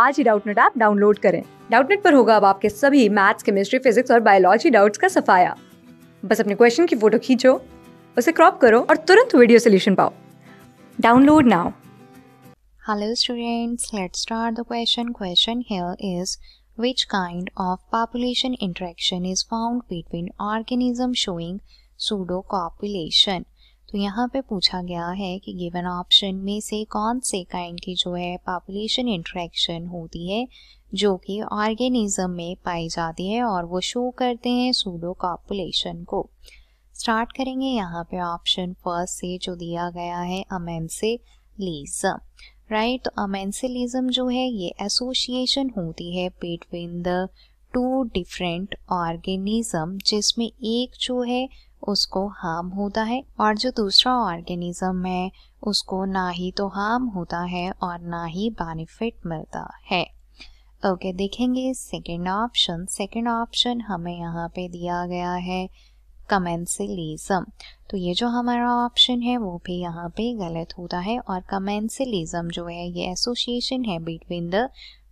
आज ही Doubtnut app download करें डाउटनेट पर होगा अब आपके सभी मैथ्स केमिस्ट्री फिजिक्स और बायोलॉजी डाउट्स का सफाया बस अपने क्वेश्चन की फोटो खींचो उसे क्रॉप करो और तुरंत वीडियो सोल्यूशन पाओ download now hello students let start the question question here is which kind of population interaction is found between organism showing pseudo copulation तो यहाँ पे पूछा गया है कि गिवन ऑप्शन में से कौन से काइंड की जो है पॉपुलेशन इंट्रैक्शन होती है जो कि ऑर्गेनिज्म में पाई जाती है और वो शो करते हैं सूडो पॉपुलेशन को स्टार्ट करेंगे यहाँ पे ऑप्शन फर्स्ट से जो दिया गया है अमेंसिलिज्म राइट तो अमेंसिलिज्म जो है ये एसोसिएशन होती है between the two different organism जिसमें एक जो है उसको हार्म होता है और जो दूसरा ऑर्गेनिज्म है उसको ना ही तो हार्म होता है और ना ही बेनिफिट मिलता है ओके okay, देखेंगे सेकेंड ऑप्शन सेकेंड ऑप्शन हमें यहाँ पे दिया गया है कमेंसिलिज्म तो ये जो हमारा ऑप्शन है वो भी यहाँ पे गलत होता है और कमेंसिलिज्म जो है ये एसोसिएशन है between the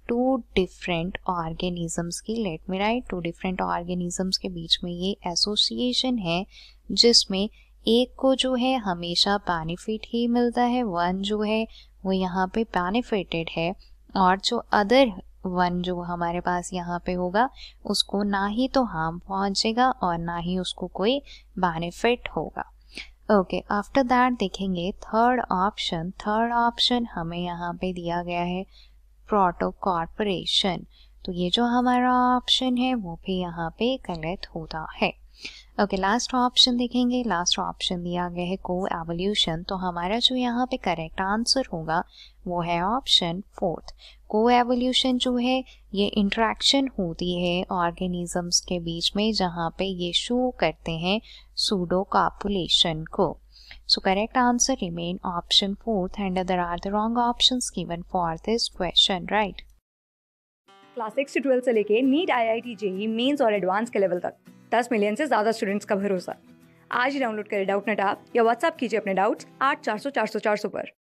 two different organisms की let me write two different organisms के बीच में ये एसोसिएशन है जिसमें एक को जो है हमेशा बेनिफिट ही मिलता है वन जो है वो यहाँ पे बेनिफिटेड है और जो अदर वन जो हमारे पास यहाँ पे होगा उसको ना ही तो हार्म पहुँचेगा और ना ही उसको कोई बेनिफिट होगा ओके आफ्टर दैट देखेंगे थर्ड ऑप्शन थर्ड ऑप्शन हमें यहाँ पे दिया गया है प्रोटो तो ये जो हमारा ऑप्शन है वो भी यहाँ पे गलत होता है ओके लास्ट ऑप्शन देखेंगे लास्ट ऑप्शन दिया गया है को एवोल्यूशन तो हमारा जो यहाँ पे करेक्ट आंसर होगा वो है ऑप्शन फोर्थ को एवोल्यूशन जो है ये इंट्रैक्शन होती है ऑर्गेनिजम्स के बीच में जहाँ पे ये शो करते हैं सूडो कापुलेशन को So correct answer remain option fourth and there are the wrong options given for this question, right? Class 6 to 12 से लेके NEET I I T JEE mains और एडवांस के लेवल तक 10 मिलियन से ज़्यादा स्टूडेंट्स का भरोसा आज ही डाउनलोड करें डाउट नेट आप या व्हाट्सअप कीजिए अपने डाउट्स आठ चार सौ चार सौ चार सौ पर